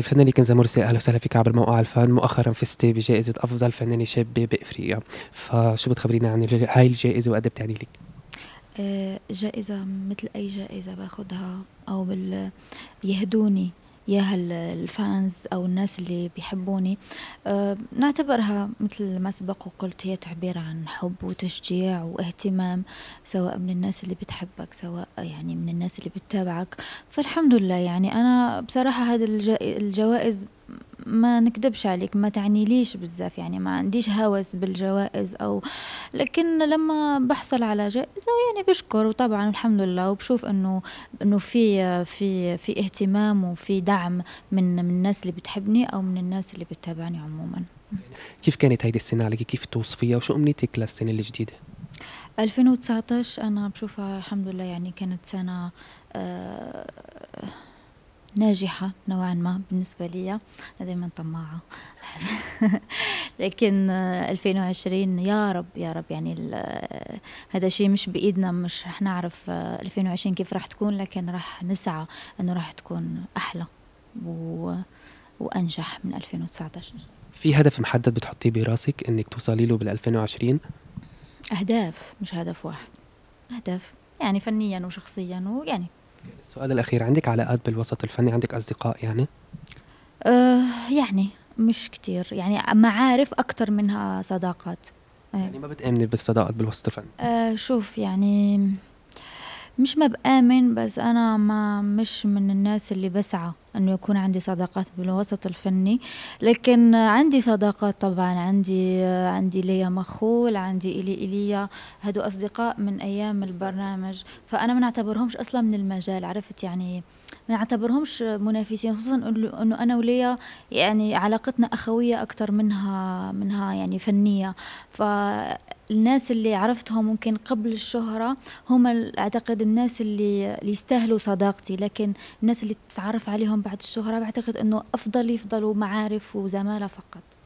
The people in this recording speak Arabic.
الفنان كنزه مرسي اهلا وسهلا فيك عبر موقع الفن مؤخرا فزتي بجائزه افضل فنانه شابه بافريقيا فشو بتخبرينا عن هاي الجائزه وقد إيه بتعني لك؟ آه، جائزة مثل أي جائزة باخدها أو بال يهدوني يا الفانز أو الناس اللي بيحبوني أه نعتبرها مثل ما سبق وقلت هي تعبير عن حب وتشجيع واهتمام سواء من الناس اللي بتحبك سواء يعني من الناس اللي بتتابعك فالحمد لله يعني أنا بصراحة هذه الجوائز ما نكذبش عليك ما تعني ليش بزاف يعني ما عنديش هوس بالجوائز او لكن لما بحصل على جائزة يعني بشكر وطبعا الحمد لله وبشوف انه انه في في في اهتمام وفي دعم من من الناس اللي بتحبني او من الناس اللي بتتابعني عموما كيف كانت هذه السنة عليك كيف توصفيها وشو امنيتك للسنة الجديدة 2019 انا بشوفها الحمد لله يعني كانت سنة آه، ناجحة نوعا ما بالنسبة لي أنا دايما طماعة لكن 2020 يا رب يا رب يعني هذا شيء مش بإيدنا مش رح نعرف 2020 كيف رح تكون لكن رح نسعى أنه رح تكون أحلى و... وأنجح من 2019 في هدف محدد بتحطيه براسك انك توصلي له بال 2020 اهداف مش هدف واحد اهداف يعني فنيا وشخصيا ويعني السؤال الأخير عندك علاقات بالوسط الفني عندك أصدقاء يعني؟ أه يعني مش كتير يعني معارف أكتر منها صداقات يعني ما بتآمني بالصداقات بالوسط الفني؟ أه شوف يعني مش ما بآمن بس أنا ما مش من الناس اللي بسعى أنه يكون عندي صداقات بالوسط الفني لكن عندي صداقات طبعا عندي عندي ليا مخول عندي إلي إليا هدو أصدقاء من أيام البرنامج فأنا ما نعتبرهمش أصلا من المجال عرفت يعني ما نعتبرهمش منافسين خصوصا أنه أنا وليا يعني علاقتنا أخوية أكثر منها منها يعني فنية ف الناس اللي عرفتهم ممكن قبل الشهرة هم أعتقد الناس اللي يستاهلوا صداقتي لكن الناس اللي تتعرف عليهم بعد الشهرة بعتقد أنه أفضل يفضلوا معارف وزمالة فقط